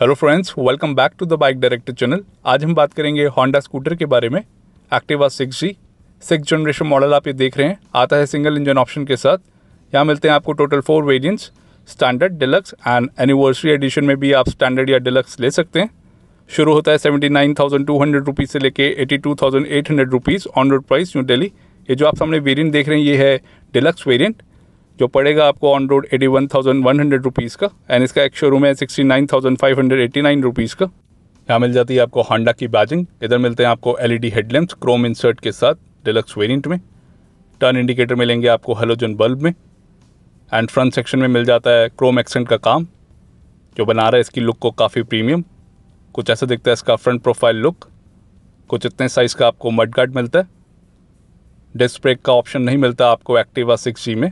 hello friends welcome back to the bike director channel आज हम बात करेंगे होंडा स्कूटर के बारे में Activa six G six generation model आप ये देख रहे हैं आता है सिंगल इंजन ऑप्शन के साथ यहाँ मिलते हैं आपको total four variants standard deluxe and anniversary edition में भी आप स्टैंडर्ड या डिलक्स ले सकते हैं शुरू होता है seventy nine thousand two hundred rupees से लेके eighty two thousand eight hundred rupees on road price New Delhi ये जो आप सामने वेरियंट देख रहे हैं ये है डिलक्स वेरियंट जो पड़ेगा आपको on road eighty one thousand one hundred rupees का एंड इसका एक शोरूम है sixty nine thousand five hundred eighty nine rupees का यहाँ मिल जाती है आपको होंडा की बैजिंग इधर मिलते हैं आपको L E D headlamps chrome insert के साथ डिलक्स वेरियंट में टर्न इंडिकेटर मिलेंगे आपको हेलोजन बल्ब में एंड फ्रंट सेक्शन में मिल जाता है क्रोम एक्सेंट का काम जो बना रहा है इसकी लुक को काफ़ी प्रीमियम कुछ ऐसा दिखता है इसका फ्रंट प्रोफाइल लुक कुछ इतने साइज़ का आपको मड गार्ड मिलता है डिस्क ब्रेक का ऑप्शन नहीं मिलता आपको एक्टिवा सिक्स जी में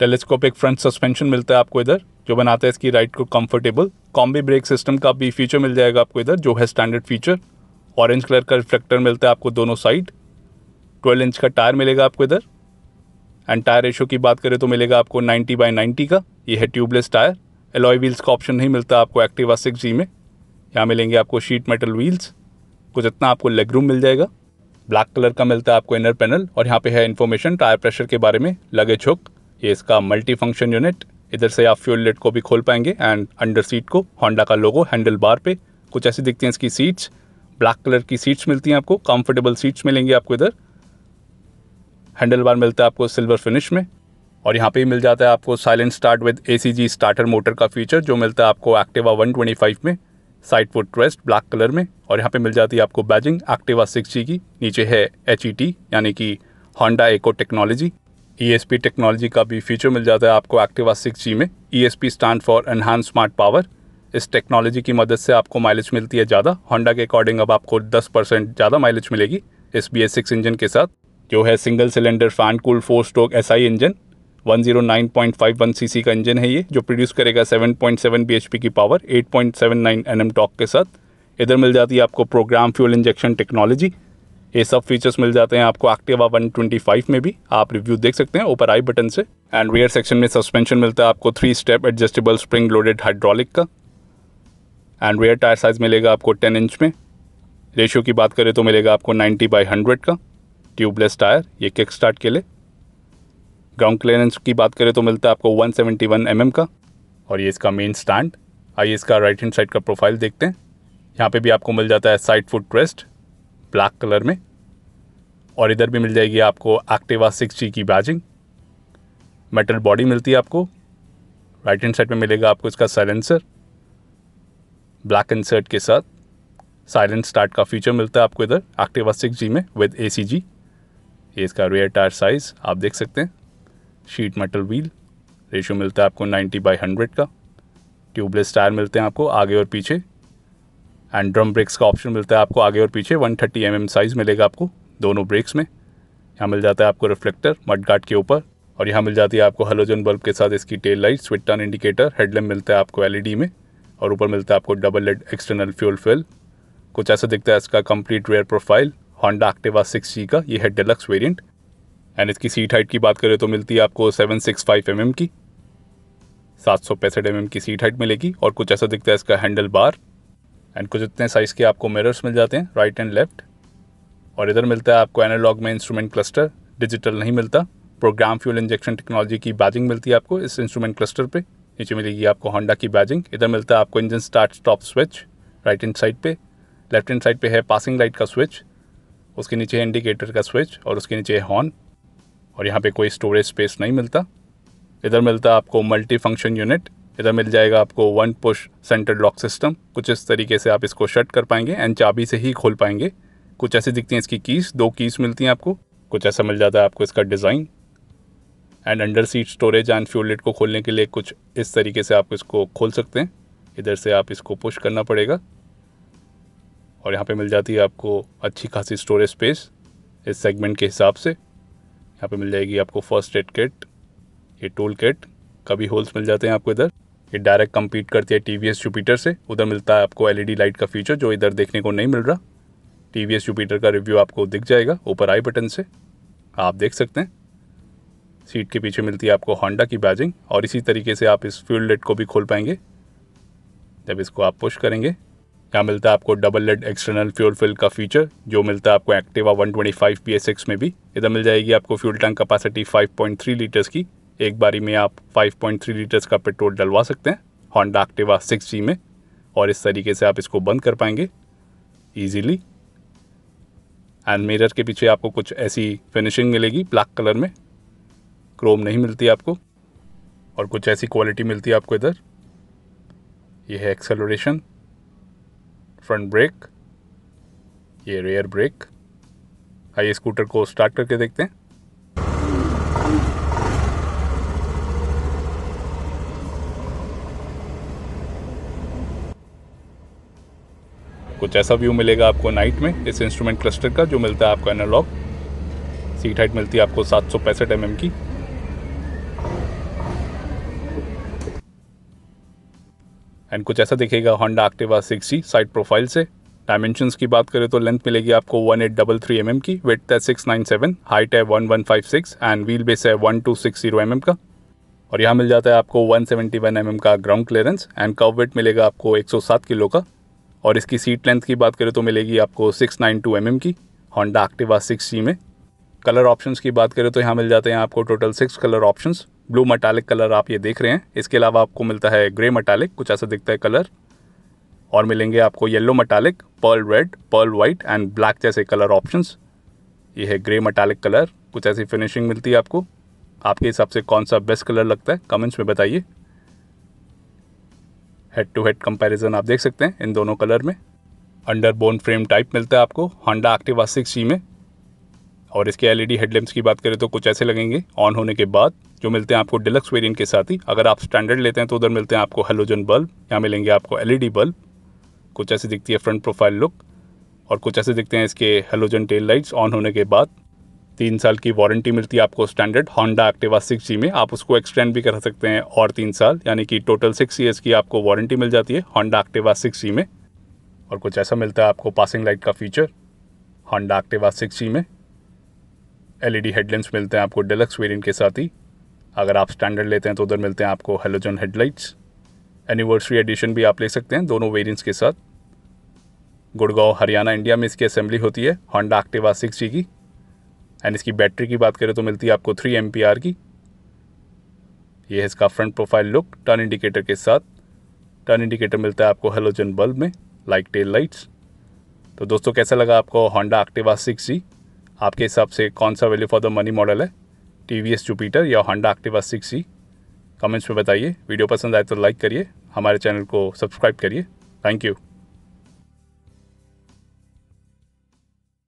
टेलीस्कोपिक फ्रंट सस्पेंशन मिलता है आपको इधर जो बनाता है इसकी राइड को कंफर्टेबल कॉम्बी ब्रेक सिस्टम का भी फीचर मिल जाएगा आपको इधर जो है स्टैंडर्ड फीचर ऑरेंज कलर का रिफ्लेक्टर मिलता है आपको दोनों साइड ट्वेल्व इंच का टायर मिलेगा आपको इधर एंड टायर रेशो की बात करें तो मिलेगा आपको नाइन्टी बाई नाइन्टी का ये है ट्यूबलेस टायर एलॉय व्हील्स का ऑप्शन नहीं मिलता आपको एक्टिवा सिक्स जी में यहाँ मिलेंगे आपको शीट मेटल व्हील्स कुछ इतना आपको लेग रूम मिल जाएगा ब्लैक कलर का मिलता है आपको इनर पैनल और यहाँ पे है इन्फॉर्मेशन टायर प्रेशर के बारे में लगेज हुक ये इसका मल्टी फंक्शन यूनिट इधर से आप फ्यूल लेट को भी खोल पाएंगे एंड अंडर सीट को होंडा का लोगो हैंडल बार पे कुछ ऐसी दिखती हैं इसकी सीट्स ब्लैक कलर की सीट्स मिलती हैं आपको कंफर्टेबल सीट्स मिलेंगी आपको इधर हैंडल बार मिलता है आपको सिल्वर फिनिश में और यहाँ पे मिल जाता है आपको silent start with a starter motor का फीचर जो मिलता है आपको एक्टिवा वन में side foot rest black colour में और यहाँ पे मिल जाती है आपको बैजिंग एक्टिवा सिक्स की नीचे है एच e यानी कि Honda eco technology E e technology का भी फीचर मिल जाता है आपको एक्टिवा सिक्स जी में E S P stand for enhance smart power इस टेक्नोलॉजी की मदद से आपको माइलेज मिलती है ज़्यादा होंडा के अकॉर्डिंग अब आपको 10 परसेंट ज़्यादा माइलेज मिलेगी इस बी एस सिक्स इंजन के साथ जो है single cylinder fan cool four stroke S I engine one one zero nine point five C C का इंजन है ये जो प्रोड्यूस करेगा seven seven point B H P की power eight point seven nine N M torque के साथ इधर मिल जाती है आपको प्रोग्राम फ्यूल इंजेक्शन टेक्नोलॉजी ये सब फीचर्स मिल जाते हैं आपको एक्टिवा 125 में भी आप रिव्यू देख सकते हैं ऊपर आई बटन से एंड रियर सेक्शन में सस्पेंशन मिलता है आपको three step adjustable spring loaded hydraulic का एंड रियर टायर साइज़ मिलेगा आपको 10 इंच में रेशियो की बात करें तो मिलेगा आपको 90 बाई 100 का ट्यूबलेस टायर ये किक स्टार्ट के लिए ग्राउंड क्लियरेंस की बात करें तो मिलता है आपको 171 सेवेंटी mm का और ये इसका मेन स्टैंड आइए इसका राइट हैंड साइड का प्रोफाइल देखते हैं यहाँ पे भी आपको मिल जाता है side foot rest black colour में और इधर भी मिल जाएगी आपको एक्टिवा सिक्स जी की बैजिंग मेटल बॉडी मिलती है आपको राइट हैंड साइड में मिलेगा आपको इसका साइलेंसर ब्लैक इंसर्ट के साथ साइलेंट स्टार्ट का फीचर मिलता है आपको इधर एक्टिवा सिक्स जी में विद ए सी जी ये इसका रेयर टायर साइज़ आप देख सकते हैं शीट मेटल व्हील रेशो मिलता है आपको 90 बाई 100 का ट्यूबलेस टायर मिलते हैं आपको आगे और पीछे एंड ड्रम ब्रेक्स का ऑप्शन मिलता है आपको आगे और पीछे 130 थर्टी mm साइज़ मिलेगा आपको दोनों ब्रेक्स में यहाँ मिल जाता है आपको रिफ्लेक्टर मड गार्ड के ऊपर और यहाँ मिल जाती है आपको हलोजन बल्ब के साथ इसकी टेल लाइट स्विट टर्न इंडिकेटर हेडलैम मिलता है आपको एलईडी e में और ऊपर मिलता है आपको double lid external fuel fill कुछ ऐसा दिखता है इसका complete rear profile Honda Activa six G का ये है डेलक्स वेरिएंट एंड इसकी सीट हाइट की बात करें तो मिलती है आपको सेवन सिक्स फाइव एम की सात सौ पैंसठ एम की सीट हाइट मिलेगी और कुछ ऐसा दिखता है इसका हैंडल बार एंड कुछ इतने साइज़ के आपको मिरर्स मिल जाते हैं राइट एंड लेफ्ट और इधर मिलता है आपको एनालॉग में इंस्ट्रूमेंट क्लस्टर डिजिटल नहीं मिलता प्रोग्राम फ्यूल इंजेक्शन टेक्नोलॉजी की बैजिंग मिलती है आपको इस इंस्ट्रूमेंट क्लस्टर पे नीचे मिलेगी आपको होंडा की बैजिंग इधर मिलता है आपको engine start stop switch right hand side पे लेफ्ट हैंड साइड पे है पासिंग लाइट का स्विच उसके नीचे है इंडिकेटर का स्विच और उसके नीचे है हॉर्न और यहाँ पे कोई स्टोरेज स्पेस नहीं मिलता इधर मिलता है आपको मल्टी फंक्शन यूनिट इधर मिल जाएगा आपको one push centre lock system कुछ इस तरीके से आप इसको शट कर पाएंगे एंड चाबी से ही खोल पाएंगे कुछ ऐसे दिखती हैं इसकी कीस दो कीस मिलती हैं आपको कुछ ऐसा मिल जाता है आपको इसका design and under seat storage and fuel lid को खोलने के लिए कुछ इस तरीके से आप इसको खोल सकते हैं इधर से आप इसको पुश करना पड़ेगा और यहाँ पे मिल जाती है आपको अच्छी खासी स्टोरेज स्पेस इस सेगमेंट के हिसाब से यहाँ पे मिल जाएगी आपको फर्स्ट एड किट ये टूल किट कभी होल्स मिल जाते हैं आपको इधर ये डायरेक्ट कम्पीट करती है टी वी एस जुपिटर से उधर मिलता है आपको एलईडी लाइट e का फीचर जो इधर देखने को नहीं मिल रहा टी वी एस जुपिटर का रिव्यू आपको दिख जाएगा ऊपर आई बटन से आप देख सकते हैं सीट के पीछे मिलती है आपको होंडा की बैजिंग और इसी तरीके से आप इस फ्यूल लेट को भी खोल पाएंगे जब इसको आप पुश करेंगे यहाँ मिलता है आपको double lid external fuel fill का फीचर जो मिलता है आपको एक्टिवा 125 ट्वेंटी में भी इधर मिल जाएगी आपको फ्यूल टैंक कैपेसिटी 5.3 लीटर्स की एक बारी में आप 5.3 लीटर्स का पेट्रोल डलवा सकते हैं हॉन्डा एक्टिवा सिक्स में और इस तरीके से आप इसको बंद कर पाएंगे ईजीली एंड मिरर के पीछे आपको कुछ ऐसी फिनिशिंग मिलेगी ब्लैक कलर में क्रोम नहीं मिलती आपको और कुछ ऐसी क्वालिटी मिलती है आपको इधर ये है एक्सेलोरेशन फ्रंट ब्रेक ये रेयर ब्रेक आइए स्कूटर को स्टार्ट करके देखते हैं कुछ ऐसा व्यू मिलेगा आपको नाइट में इस इंस्ट्रूमेंट क्लस्टर का जो मिलता है आपको एनालॉग सीट हाइट मिलती है आपको सात सौ पैंसठ एम mm की एंड कुछ ऐसा दिखेगा Honda Activa G side profile से डायमेंशंस की बात करें तो लेंथ मिलेगी आपको one eight double three M की वेट है सिक्स नाइन सेवन हाइट है one one five six and wheel base है one two six zero M का और यहाँ मिल जाता है आपको वन सेवेंटी वन एम का ग्राउंड क्लियरेंस एंड कव वेट मिलेगा आपको एक सौ सात किलो का और इसकी सीट लेंथ की बात करें तो मिलेगी आपको six nine two M M की होंडा एक्टिवा सिक्स जी में कलर ऑप्शंस की बात करें तो यहाँ मिल जाते हैं आपको total six colour options blue metallic colour आप ये देख रहे हैं इसके अलावा आपको मिलता है ग्रे मटालिक कुछ ऐसा दिखता है कलर और मिलेंगे आपको yellow metallic pearl red pearl white and black जैसे कलर ऑप्शंस ये है ग्रे मटालिक कलर कुछ ऐसी फिनिशिंग मिलती है आपको आपके हिसाब से कौन सा बेस्ट कलर लगता है कमेंट्स में बताइए हेड टू हेड कंपैरिजन आप देख सकते हैं इन दोनों कलर में अंडर बोन फ्रेम टाइप मिलता है आपको होंडा एक्टिवा सिक्स जी में और इसके एलईडी हेडलैम्प्स e की बात करें तो कुछ ऐसे लगेंगे ऑन होने के बाद जो मिलते हैं आपको डिलक्स वेरियंट के साथ ही अगर आप स्टैंडर्ड लेते हैं तो उधर मिलते हैं आपको हेलोजन बल्ब यहाँ मिलेंगे आपको एल बल्ब e कुछ ऐसे दिखती है फ्रंट प्रोफाइल लुक और कुछ ऐसे दिखते हैं इसके हेलोजन टेल लाइट्स ऑन होने के बाद तीन साल की वारंटी मिलती है आपको standard Honda Activa six G में आप उसको एक्सटेंड भी कर सकते हैं और तीन साल यानी कि टोटल सिक्स ईयर्स की आपको वारंटी मिल जाती है होंडा एक्टिवा सिक्स जी में और कुछ ऐसा मिलता है आपको पासिंग लाइट का feature Honda Activa six G में एल ई डी हेडलाइट्स मिलते हैं आपको डिलक्स वेरियंट के साथ ही अगर आप स्टैंडर्ड लेते हैं तो उधर मिलते हैं आपको हेलोजन हेडलाइट्स एनिवर्सरी एडिशन भी आप ले सकते हैं दोनों वेरियंट्स के साथ गुड़गांव हरियाणा इंडिया में इसकी असेंबली होती है होंडा एक्टिवा सिक्स जी की एंड इसकी बैटरी की बात करें तो मिलती है आपको थ्री एम की ये है इसका front profile look turn indicator के साथ टर्न इंडिकेटर मिलता है आपको हेलोजन बल्ब में लाइक टेल लाइट्स तो दोस्तों कैसा लगा आपको होंडा एक्टिवा सिक्स जी आपके हिसाब से कौन सा value for the money model है टी वी एस जुपीटर या Honda Activa six G comments में बताइए वीडियो पसंद आए तो लाइक करिए हमारे चैनल को सब्सक्राइब करिए थैंक यू